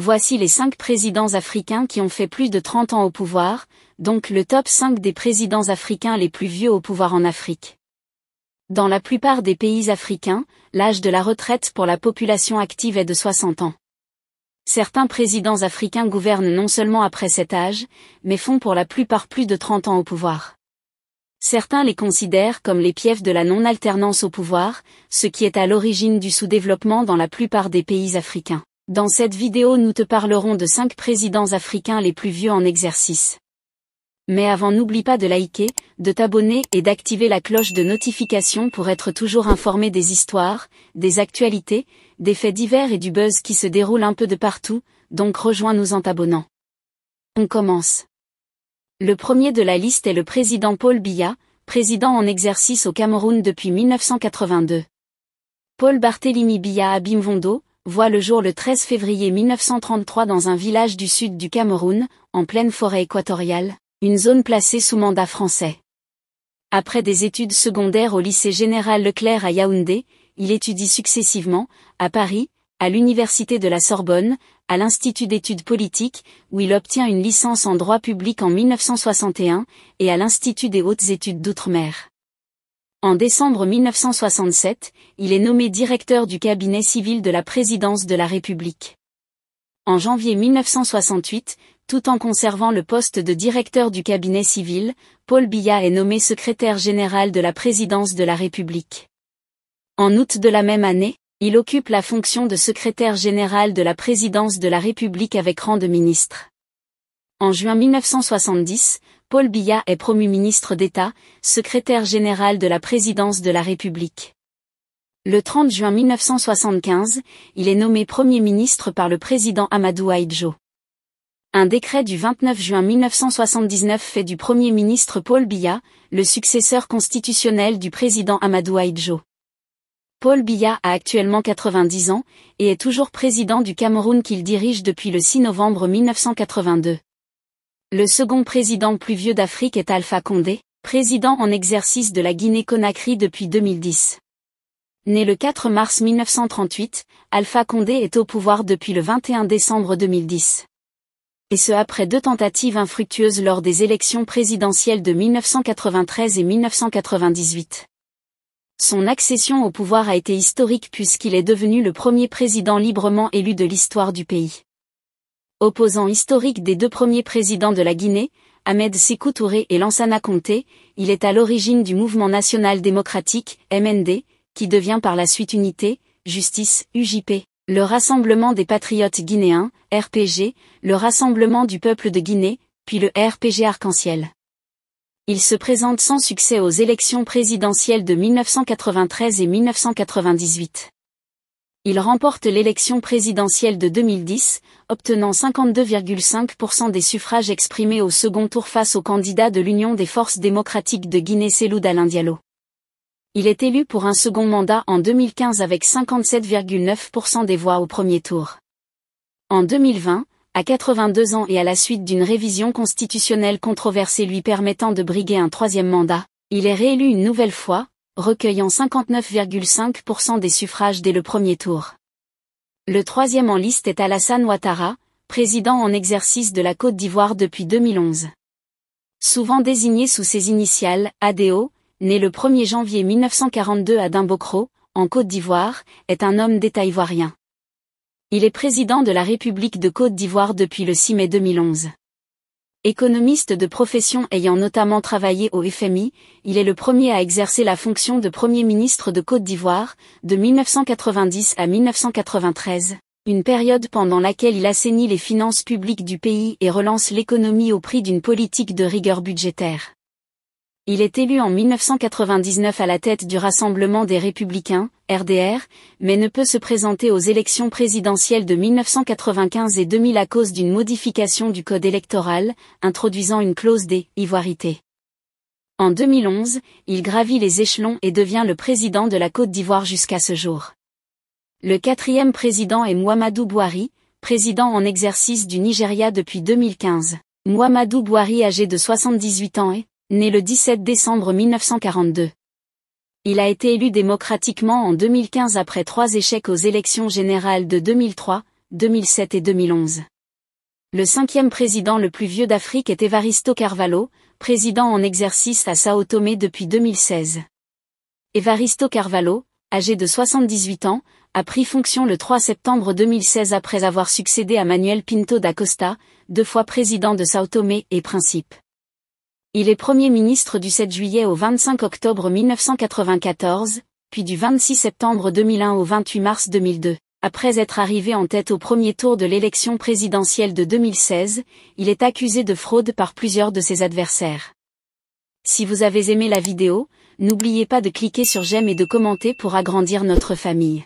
voici les 5 présidents africains qui ont fait plus de 30 ans au pouvoir, donc le top 5 des présidents africains les plus vieux au pouvoir en Afrique. Dans la plupart des pays africains, l'âge de la retraite pour la population active est de 60 ans. Certains présidents africains gouvernent non seulement après cet âge, mais font pour la plupart plus de 30 ans au pouvoir. Certains les considèrent comme les pièves de la non-alternance au pouvoir, ce qui est à l'origine du sous-développement dans la plupart des pays africains. Dans cette vidéo nous te parlerons de 5 présidents africains les plus vieux en exercice. Mais avant n'oublie pas de liker, de t'abonner et d'activer la cloche de notification pour être toujours informé des histoires, des actualités, des faits divers et du buzz qui se déroule un peu de partout, donc rejoins-nous en t'abonnant. On commence. Le premier de la liste est le président Paul Biya, président en exercice au Cameroun depuis 1982. Paul Barthélemy Biya Abimvondo, voit le jour le 13 février 1933 dans un village du sud du Cameroun, en pleine forêt équatoriale, une zone placée sous mandat français. Après des études secondaires au lycée général Leclerc à Yaoundé, il étudie successivement, à Paris, à l'université de la Sorbonne, à l'Institut d'études politiques, où il obtient une licence en droit public en 1961, et à l'Institut des hautes études d'outre-mer. En décembre 1967, il est nommé directeur du cabinet civil de la présidence de la République. En janvier 1968, tout en conservant le poste de directeur du cabinet civil, Paul Biya est nommé secrétaire général de la présidence de la République. En août de la même année, il occupe la fonction de secrétaire général de la présidence de la République avec rang de ministre. En juin 1970, Paul Biya est promu ministre d'État, secrétaire général de la présidence de la République. Le 30 juin 1975, il est nommé Premier ministre par le président Amadou Aïdjo. Un décret du 29 juin 1979 fait du Premier ministre Paul Biya, le successeur constitutionnel du président Amadou Aïdjou. Paul Biya a actuellement 90 ans et est toujours président du Cameroun qu'il dirige depuis le 6 novembre 1982. Le second président plus vieux d'Afrique est Alpha Condé, président en exercice de la Guinée-Conakry depuis 2010. Né le 4 mars 1938, Alpha Condé est au pouvoir depuis le 21 décembre 2010. Et ce après deux tentatives infructueuses lors des élections présidentielles de 1993 et 1998. Son accession au pouvoir a été historique puisqu'il est devenu le premier président librement élu de l'histoire du pays. Opposant historique des deux premiers présidents de la Guinée, Ahmed Sékou Touré et Lansana Conté, il est à l'origine du mouvement national démocratique, MND, qui devient par la suite Unité, Justice, UJP. Le Rassemblement des Patriotes Guinéens, RPG, le Rassemblement du Peuple de Guinée, puis le RPG Arc-en-Ciel. Il se présente sans succès aux élections présidentielles de 1993 et 1998 il remporte l'élection présidentielle de 2010, obtenant 52,5% des suffrages exprimés au second tour face au candidat de l'Union des forces démocratiques de Guinée Seloud Alain Diallo. Il est élu pour un second mandat en 2015 avec 57,9% des voix au premier tour. En 2020, à 82 ans et à la suite d'une révision constitutionnelle controversée lui permettant de briguer un troisième mandat, il est réélu une nouvelle fois, recueillant 59,5% des suffrages dès le premier tour. Le troisième en liste est Alassane Ouattara, président en exercice de la Côte d'Ivoire depuis 2011. Souvent désigné sous ses initiales, ADO, né le 1er janvier 1942 à Dimbokro, en Côte d'Ivoire, est un homme d'État ivoirien. Il est président de la République de Côte d'Ivoire depuis le 6 mai 2011. Économiste de profession ayant notamment travaillé au FMI, il est le premier à exercer la fonction de Premier ministre de Côte d'Ivoire, de 1990 à 1993, une période pendant laquelle il assainit les finances publiques du pays et relance l'économie au prix d'une politique de rigueur budgétaire. Il est élu en 1999 à la tête du Rassemblement des Républicains, RDR, mais ne peut se présenter aux élections présidentielles de 1995 et 2000 à cause d'une modification du code électoral, introduisant une clause des ivoirités ». En 2011, il gravit les échelons et devient le président de la Côte d'Ivoire jusqu'à ce jour. Le quatrième président est Mouamadou Bouhari, président en exercice du Nigeria depuis 2015. Mouamadou Bouhari âgé de 78 ans est né le 17 décembre 1942. Il a été élu démocratiquement en 2015 après trois échecs aux élections générales de 2003, 2007 et 2011. Le cinquième président le plus vieux d'Afrique est Evaristo Carvalho, président en exercice à Sao Tomé depuis 2016. Evaristo Carvalho, âgé de 78 ans, a pris fonction le 3 septembre 2016 après avoir succédé à Manuel Pinto da Costa, deux fois président de Sao Tomé et Principe. Il est Premier ministre du 7 juillet au 25 octobre 1994, puis du 26 septembre 2001 au 28 mars 2002. Après être arrivé en tête au premier tour de l'élection présidentielle de 2016, il est accusé de fraude par plusieurs de ses adversaires. Si vous avez aimé la vidéo, n'oubliez pas de cliquer sur j'aime et de commenter pour agrandir notre famille.